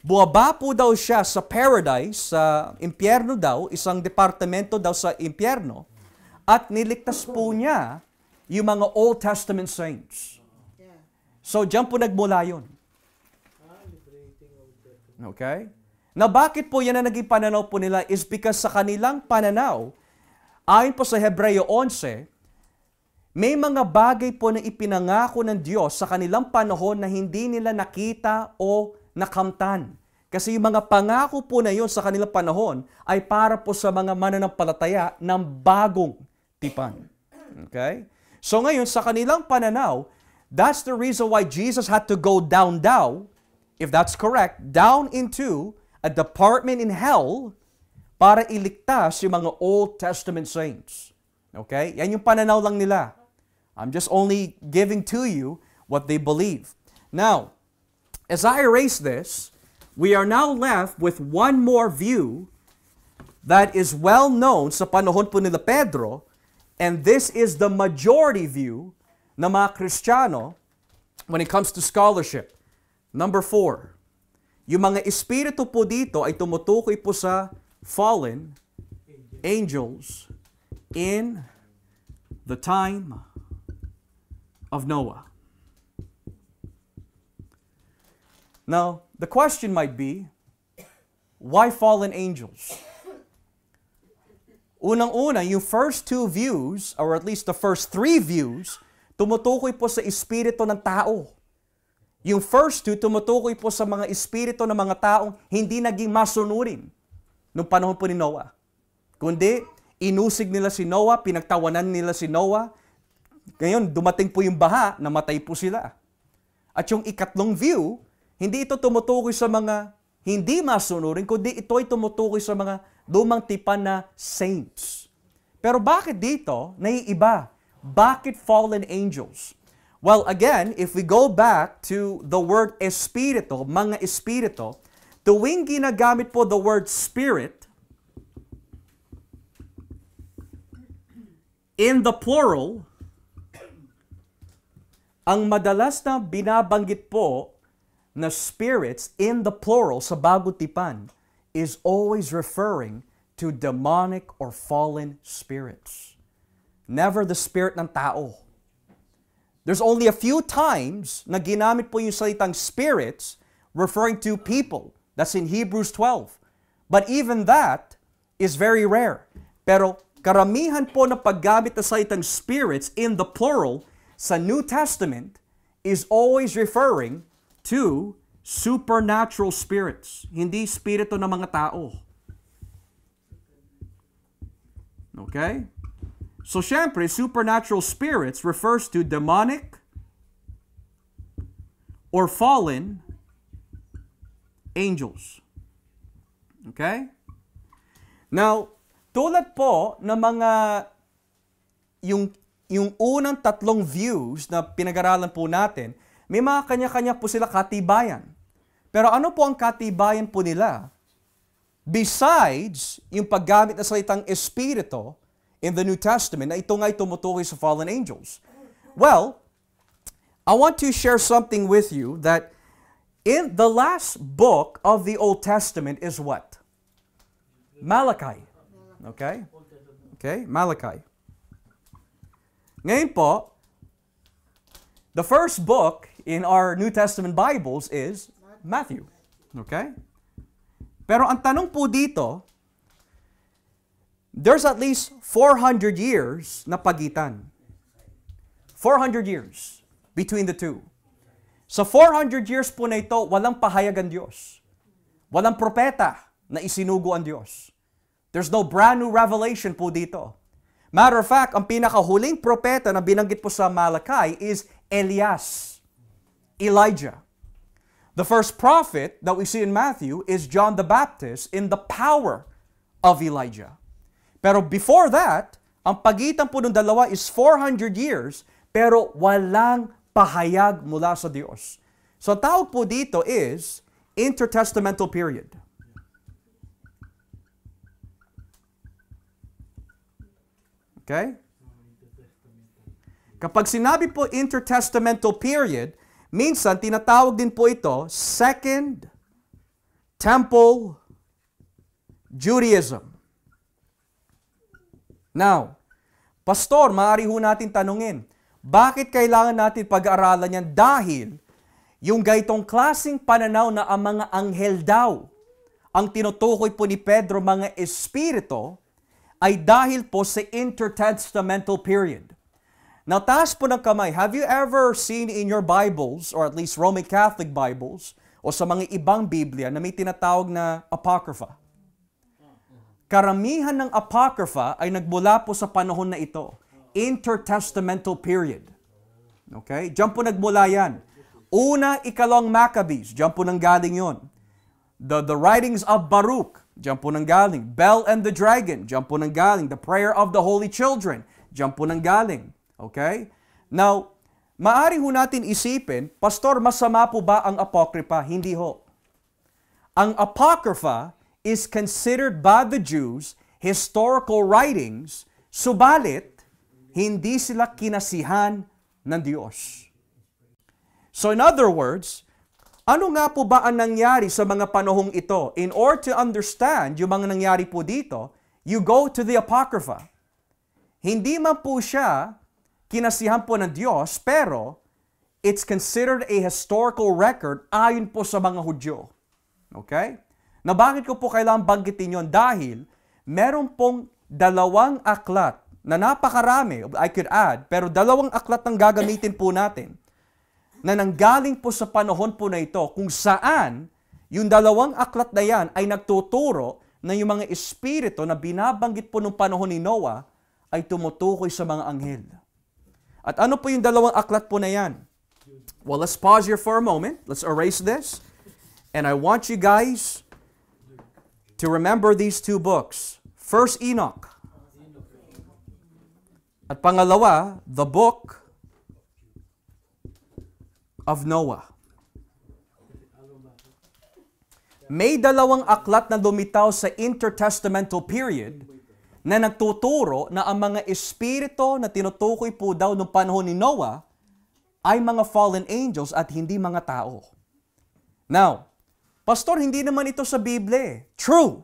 buwaba po daw siya sa paradise, sa impyerno daw, isang departamento daw sa impyerno, at niligtas po niya yung mga Old Testament saints. So, diyan po nagmula yun. Okay? Na bakit po yan na naging pananaw po nila is because sa kanilang pananaw, ayon po sa Hebreo 11, may mga bagay po na ipinangako ng Diyos sa kanilang panahon na hindi nila nakita o nakamtan. Kasi yung mga pangako po na yon sa kanilang panahon ay para po sa mga mananampalataya ng bagong tipan. Okay? So ngayon, sa kanilang pananaw, that's the reason why Jesus had to go down down, if that's correct, down into a department in hell para iligtas yung mga Old Testament saints. Okay? Yan yung pananaw lang nila. I'm just only giving to you what they believe. Now, as I erase this, we are now left with one more view that is well known sa panahon po nila Pedro, and this is the majority view na mga Kristiyano when it comes to scholarship. Number four, yung mga espiritu po dito ay tumutukoy po sa fallen angels in the time of Noah. Now, the question might be why fallen angels? Unang-una, yung first two views, or at least the first three views, tumutukoy po sa espiritu ng tao. Yung first two, tumutukoy po sa mga espiritu ng mga taong hindi naging masunurin nung panahon po ni Noah. Kundi, inusig nila si Noah, pinagtawanan nila si Noah, Ngayon, dumating po yung baha, namatay po sila. At yung ikatlong view, hindi ito tumutukoy sa mga hindi masunurin, kundi ito ay tumutukoy sa mga lumang tipan na saints. Pero bakit dito naiiba? Bakit fallen angels? Well, again, if we go back to the word espirito, mga espirito, tuwing ginagamit po the word spirit, in the plural, ang madalas na binabanggit po na spirits in the plural sa bagutipan is always referring to demonic or fallen spirits. Never the spirit ng tao. There's only a few times na ginamit po yung salitang spirits referring to people. That's in Hebrews 12. But even that is very rare. Pero karamihan po na paggamit ng salitang spirits in the plural sa New Testament is always referring to supernatural spirits, hindi spirito ng mga tao. Okay? So, syempre, supernatural spirits refers to demonic or fallen angels. Okay? Now, tulad po ng mga yung yung unang tatlong views na pinag-aralan po natin, may mga kanya-kanya po sila katibayan. Pero ano po ang katibayan po nila? Besides yung paggamit na salitang espirito in the New Testament na ito nga'y tumutukoy sa fallen angels. Well, I want to share something with you that in the last book of the Old Testament is what? Malachi. Okay? Okay, Malachi. Ngayon po, the first book in our New Testament Bibles is Matthew. Okay? Pero ang tanong po dito, there's at least 400 years na pagitan. 400 years between the two. Sa 400 years po na ito, walang pahayag ang Diyos. Walang propeta na isinugo ang Diyos. There's no brand new revelation po dito. Matter of fact, ang pinakahuling propeta na binanggit po sa Malachi is Elias, Elijah. The first prophet that we see in Matthew is John the Baptist in the power of Elijah. Pero before that, ang pagitan po ng dalawa is 400 years, pero walang pahayag mula sa Diyos. So ang tawag po dito is intertestamental period. Okay? Kapag sinabi po intertestamental period, minsan tinatawag din po ito Second Temple Judaism. Now, Pastor, maaari ho natin tanungin, bakit kailangan natin pag aralan yan? Dahil yung gaitong klasing pananaw na ang mga anghel daw ang tinutukoy po ni Pedro mga espirito, ay dahil po sa intertestamental period. Now, taas po ng kamay. Have you ever seen in your Bibles, or at least Roman Catholic Bibles, o sa mga ibang Biblia na may tinatawag na Apocrypha? Karamihan ng Apocrypha ay nagmula po sa panahon na ito. Intertestamental period. Okay? Diyan po nagmula yan. Una, ikalong Maccabees. Diyan po nanggaling yon. The, the writings of Baruch. Diyan po nang galing. Bell and the Dragon. Diyan po nang galing. The Prayer of the Holy Children. Diyan po nang galing. Okay? Now, maari ho natin isipin, Pastor, masama po ba ang Apocrypha? Hindi ho. Ang Apocrypha is considered by the Jews historical writings, subalit, hindi sila kinasihan ng Diyos. So in other words, ano nga po ba ang nangyari sa mga panahong ito? In order to understand yung mga nangyari po dito, you go to the Apocrypha. Hindi man po siya kinasihan po ng Diyos, pero it's considered a historical record ayon po sa mga Hudyo. Okay? Na bakit ko po kailangan banggitin yon? Dahil meron pong dalawang aklat na napakarami, I could add, pero dalawang aklat ang gagamitin po natin na nanggaling po sa panahon po na ito kung saan yung dalawang aklat na yan ay nagtuturo na yung mga espiritu na binabanggit po nung panahon ni Noah ay tumutukoy sa mga anghel. At ano po yung dalawang aklat po na yan? Well, let's pause here for a moment. Let's erase this. And I want you guys to remember these two books. First Enoch. At pangalawa, the book of Noah. May dalawang aklat na lumitaw sa intertestamental period na nagtuturo na ang mga espirito na tinutukoy po daw noong panahon ni Noah ay mga fallen angels at hindi mga tao. Now, Pastor, hindi naman ito sa Bible. True.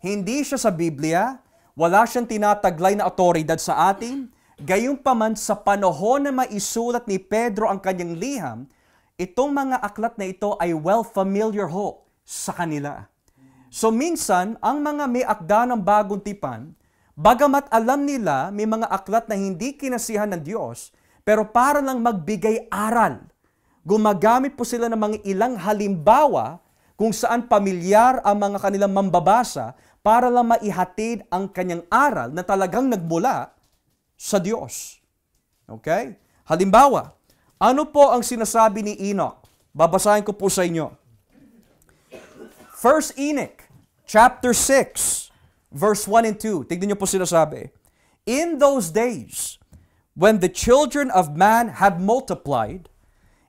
Hindi siya sa Biblia. Wala siyang tinataglay na otoridad sa atin. Gayunpaman sa panahon na maisulat ni Pedro ang kanyang liham, itong mga aklat na ito ay well familiar ho sa kanila. So minsan, ang mga may akda ng bagong tipan, bagamat alam nila may mga aklat na hindi kinasihan ng Diyos, pero para lang magbigay aral, gumagamit po sila ng mga ilang halimbawa kung saan pamilyar ang mga kanilang mambabasa para lang maihatid ang kanyang aral na talagang nagmula sa Diyos. Okay? Halimbawa, Ano po ang sinasabi ni Enoch? Babasahin ko po sa inyo. 1 Enoch, chapter 6, verse 1 and 2. Tignan niyo po sinasabi. In those days, when the children of man had multiplied,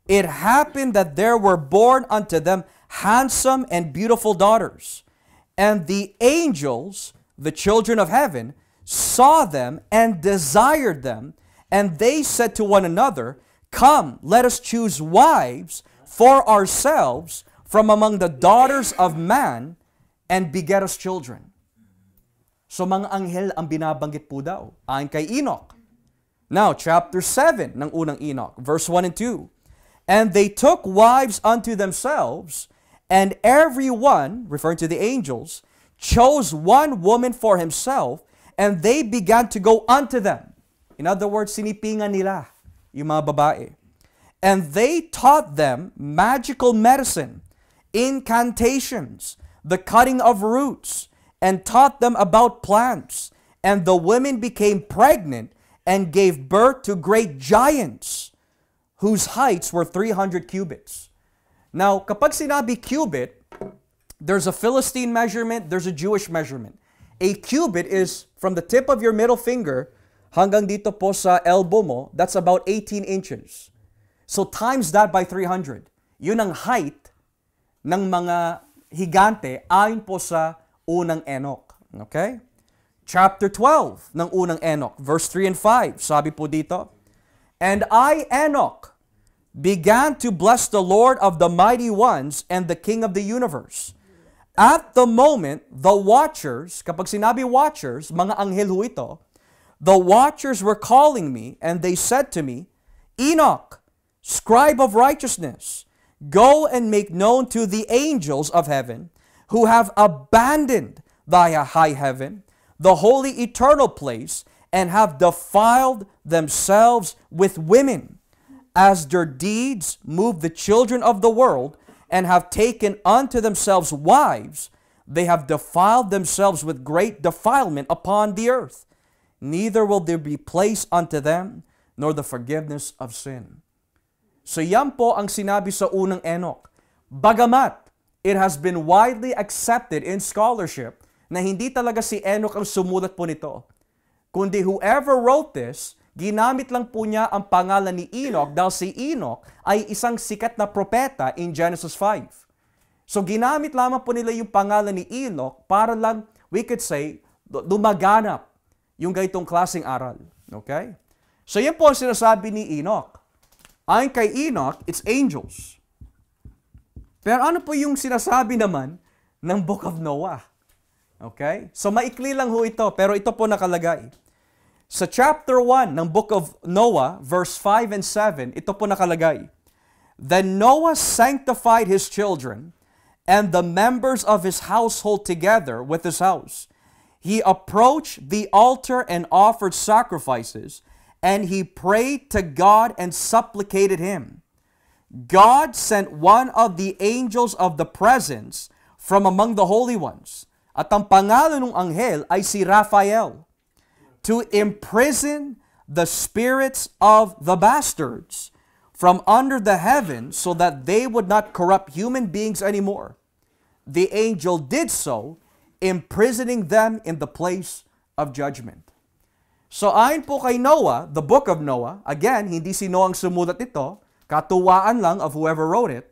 it happened that there were born unto them handsome and beautiful daughters. And the angels, the children of heaven, saw them and desired them, and they said to one another, Come, let us choose wives for ourselves from among the daughters of man and beget us children. So mga anghel ang binabanggit po daw, ayon kay Enoch. Now, chapter 7 ng unang Enoch, verse 1 and 2. And they took wives unto themselves, and every one, referring to the angels, chose one woman for himself, and they began to go unto them. In other words, sinipingan nila yung mga babae. And they taught them magical medicine, incantations, the cutting of roots, and taught them about plants. And the women became pregnant and gave birth to great giants whose heights were 300 cubits. Now, kapag sinabi cubit, there's a Philistine measurement, there's a Jewish measurement. A cubit is from the tip of your middle finger hanggang dito po sa elbow mo, that's about 18 inches. So times that by 300. Yun ang height ng mga higante ayon po sa unang Enoch. Okay? Chapter 12 ng unang Enoch, verse 3 and 5, sabi po dito, And I, Enoch, began to bless the Lord of the mighty ones and the King of the universe. At the moment, the watchers, kapag sinabi watchers, mga anghel ho ito, The watchers were calling me, and they said to me, Enoch, scribe of righteousness, go and make known to the angels of heaven who have abandoned thy high heaven, the holy eternal place, and have defiled themselves with women, as their deeds move the children of the world, and have taken unto themselves wives, they have defiled themselves with great defilement upon the earth. neither will there be place unto them, nor the forgiveness of sin. So yan po ang sinabi sa unang Enoch. Bagamat it has been widely accepted in scholarship na hindi talaga si Enoch ang sumulat po nito. Kundi whoever wrote this, ginamit lang po niya ang pangalan ni Enoch dahil si Enoch ay isang sikat na propeta in Genesis 5. So ginamit lamang po nila yung pangalan ni Enoch para lang, we could say, lumaganap yung gaitong klaseng aral. Okay? So yan po ang sinasabi ni Enoch. Ayon kay Enoch, it's angels. Pero ano po yung sinasabi naman ng Book of Noah? Okay? So maikli lang ho ito, pero ito po nakalagay. Sa chapter 1 ng Book of Noah, verse 5 and 7, ito po nakalagay. Then Noah sanctified his children and the members of his household together with his house, He approached the altar and offered sacrifices, and he prayed to God and supplicated him. God sent one of the angels of the presence from among the holy ones. At ang pangalan ng anghel ay si Raphael to imprison the spirits of the bastards from under the heaven so that they would not corrupt human beings anymore. The angel did so imprisoning them in the place of judgment. So ayon po kay Noah, the book of Noah, again, hindi si Noah ang sumulat ito, katuwaan lang of whoever wrote it,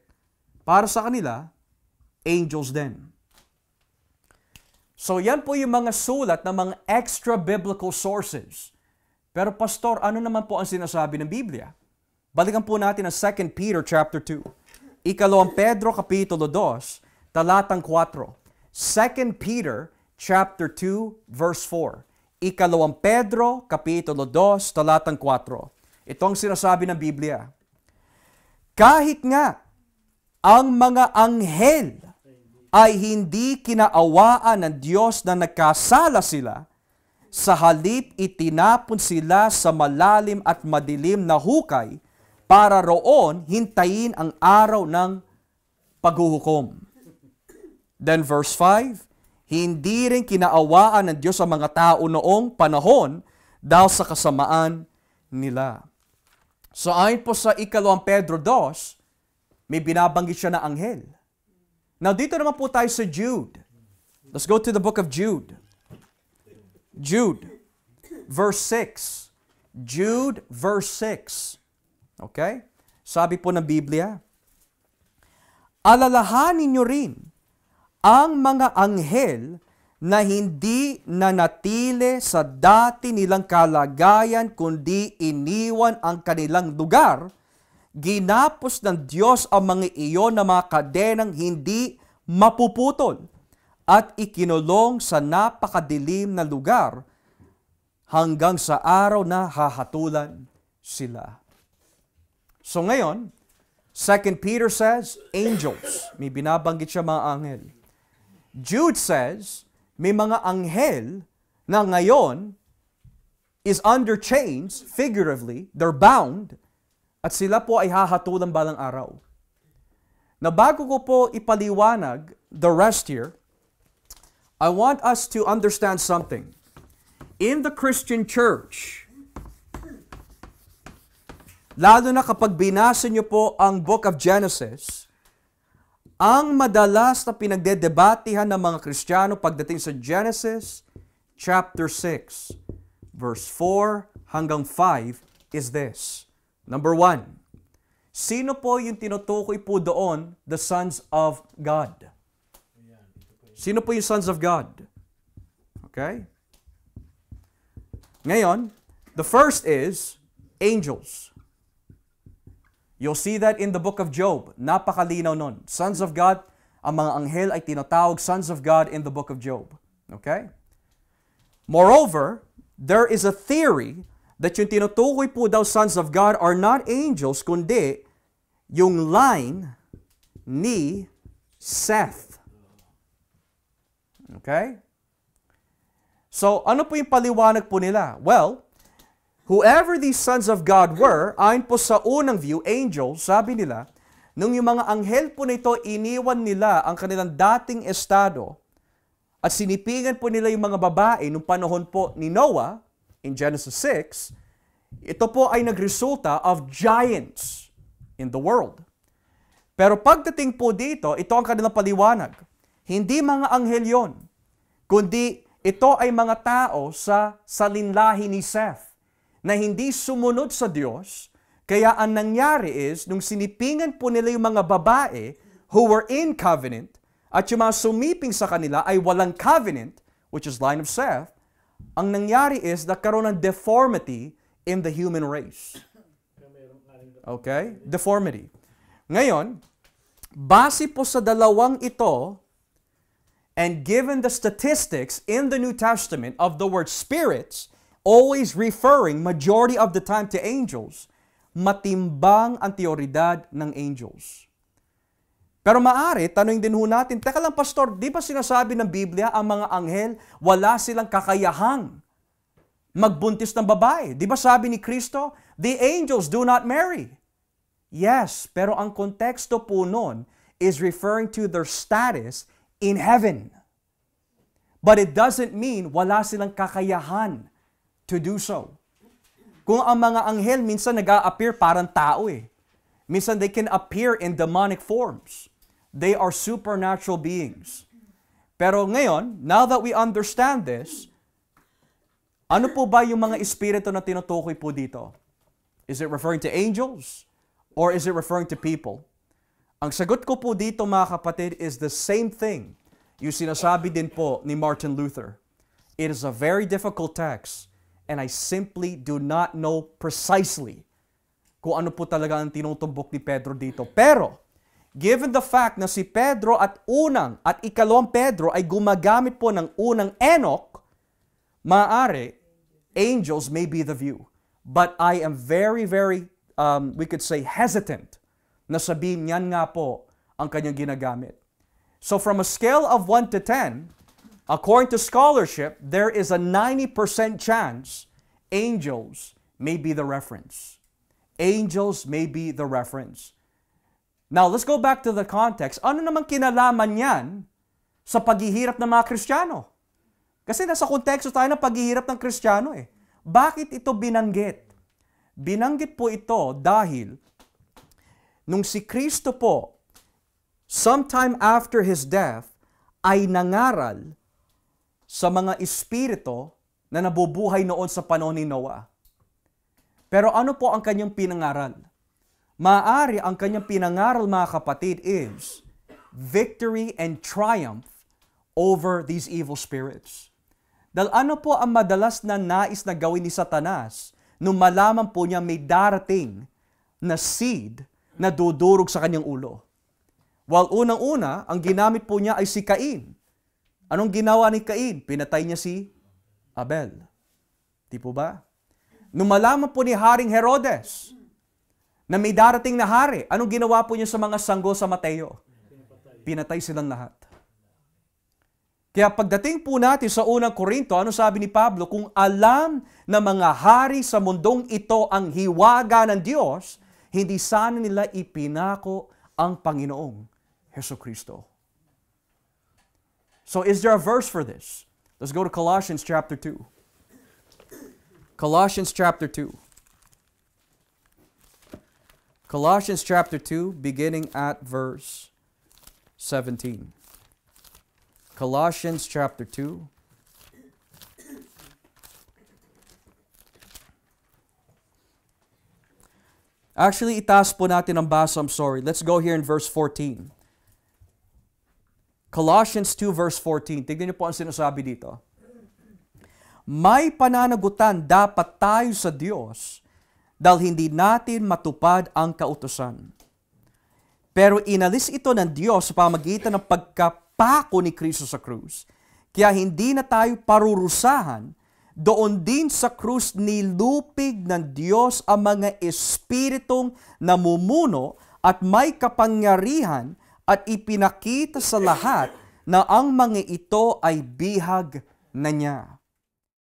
para sa kanila, angels din. So yan po yung mga sulat ng mga extra-biblical sources. Pero pastor, ano naman po ang sinasabi ng Biblia? Balikan po natin ang 2 Peter chapter 2. Ikalawang Pedro kapitulo 2, talatang 4. 2 Peter chapter 2 verse 4. Ikalawang Pedro kapitulo 2 talatang 4. Ito ang sinasabi ng Biblia. Kahit nga ang mga anghel ay hindi kinaawaan ng Diyos na nagkasala sila, sa halip itinapon sila sa malalim at madilim na hukay para roon hintayin ang araw ng paghuhukom. Then verse 5, Hindi rin kinaawaan ng Diyos ang mga tao noong panahon dahil sa kasamaan nila. So ayon po sa ikalawang Pedro 2, may binabanggit siya na anghel. Now dito naman po tayo sa Jude. Let's go to the book of Jude. Jude, verse 6. Jude, verse 6. Okay? Sabi po ng Biblia, Alalahanin nyo rin ang mga anghel na hindi nanatili sa dati nilang kalagayan kundi iniwan ang kanilang lugar, ginapos ng Diyos ang mga iyon na mga kadenang hindi mapuputol at ikinulong sa napakadilim na lugar hanggang sa araw na hahatulan sila. So ngayon, 2 Peter says, angels. May binabanggit siya mga anghel Jude says, may mga anghel na ngayon is under chains, figuratively, they're bound, at sila po ay hahatulan balang araw. Na bago ko po ipaliwanag the rest here, I want us to understand something. In the Christian church, lalo na kapag binasa niyo po ang book of Genesis, ang madalas na pinagdedebatehan ng mga Kristiyano pagdating sa Genesis chapter 6 verse 4 hanggang 5 is this. Number 1. Sino po yung tinutukoy po doon the sons of God? Sino po yung sons of God? Okay? Ngayon, the first is angels. You'll see that in the book of Job. Napakalinaw nun. Sons of God, ang mga anghel ay tinatawag sons of God in the book of Job. Okay? Moreover, there is a theory that yung tinutukoy po daw sons of God are not angels, kundi yung line ni Seth. Okay? So, ano po yung paliwanag po nila? Well, Whoever these sons of God were, ayon po sa unang view, angels, sabi nila, nung yung mga anghel po nito, iniwan nila ang kanilang dating estado at sinipigan po nila yung mga babae nung panahon po ni Noah in Genesis 6, ito po ay nagresulta of giants in the world. Pero pagdating po dito, ito ang kanilang paliwanag. Hindi mga anghel yon, kundi ito ay mga tao sa salinlahi ni Seth na hindi sumunod sa Diyos, kaya ang nangyari is, nung sinipingan po nila yung mga babae who were in covenant, at yung mga sumiping sa kanila ay walang covenant, which is line of Seth, ang nangyari is, nagkaroon ng deformity in the human race. Okay? Deformity. Ngayon, base po sa dalawang ito, and given the statistics in the New Testament of the word spirits, always referring majority of the time to angels, matimbang ang teoridad ng angels. Pero maari, tanong din ho natin, teka lang pastor, di ba sinasabi ng Biblia ang mga anghel, wala silang kakayahang magbuntis ng babae? Di ba sabi ni Kristo, the angels do not marry? Yes, pero ang konteksto po noon is referring to their status in heaven. But it doesn't mean wala silang kakayahan to do so. Kung ang mga anghel minsan nag-a-appear parang tao eh. Minsan they can appear in demonic forms. They are supernatural beings. Pero ngayon, now that we understand this, ano po ba yung mga espiritu na tinutukoy po dito? Is it referring to angels? Or is it referring to people? Ang sagot ko po dito mga kapatid is the same thing. Yung sinasabi din po ni Martin Luther. It is a very difficult text and I simply do not know precisely kung ano po talaga ang tinutumbok ni Pedro dito. Pero, given the fact na si Pedro at unang at ikalawang Pedro ay gumagamit po ng unang Enoch, maaari, angels may be the view. But I am very, very, um, we could say, hesitant na sabihin niyan nga po ang kanyang ginagamit. So from a scale of 1 to 10, According to scholarship, there is a 90% chance angels may be the reference. Angels may be the reference. Now, let's go back to the context. Ano naman kinalaman yan sa paghihirap ng mga Kristiyano? Kasi nasa konteksto tayo ng paghihirap ng Kristiyano eh. Bakit ito binanggit? Binanggit po ito dahil nung si Kristo po, sometime after His death, ay nangaral sa mga espirito na nabubuhay noon sa panahon ni Noah. Pero ano po ang kanyang pinangaral? Maari ang kanyang pinangaral mga kapatid is victory and triumph over these evil spirits. Dahil ano po ang madalas na nais na gawin ni Satanas nung malaman po niya may darating na seed na dudurog sa kanyang ulo? Well, unang-una, ang ginamit po niya ay si Cain Anong ginawa ni Cain? Pinatay niya si Abel. Di po ba? Nung malaman po ni Haring Herodes na may darating na hari, anong ginawa po niya sa mga sanggo sa Mateo? Pinatay silang lahat. Kaya pagdating po natin sa unang Korinto, ano sabi ni Pablo? Kung alam na mga hari sa mundong ito ang hiwaga ng Diyos, hindi sana nila ipinako ang Panginoong Heso Kristo. So, is there a verse for this? Let's go to Colossians chapter 2. Colossians chapter 2. Colossians chapter 2, beginning at verse 17. Colossians chapter 2. Actually, itas po natin ang basa. I'm sorry. Let's go here in verse 14. Colossians 2 verse 14. Tignan niyo po ang sinasabi dito. May pananagutan dapat tayo sa Diyos dahil hindi natin matupad ang kautosan. Pero inalis ito ng Diyos sa pamagitan ng pagkapako ni Kristo sa krus. Kaya hindi na tayo parurusahan, doon din sa krus nilupig ng Diyos ang mga espiritong namumuno at may kapangyarihan at ipinakita sa lahat na ang mga ito ay bihag na niya.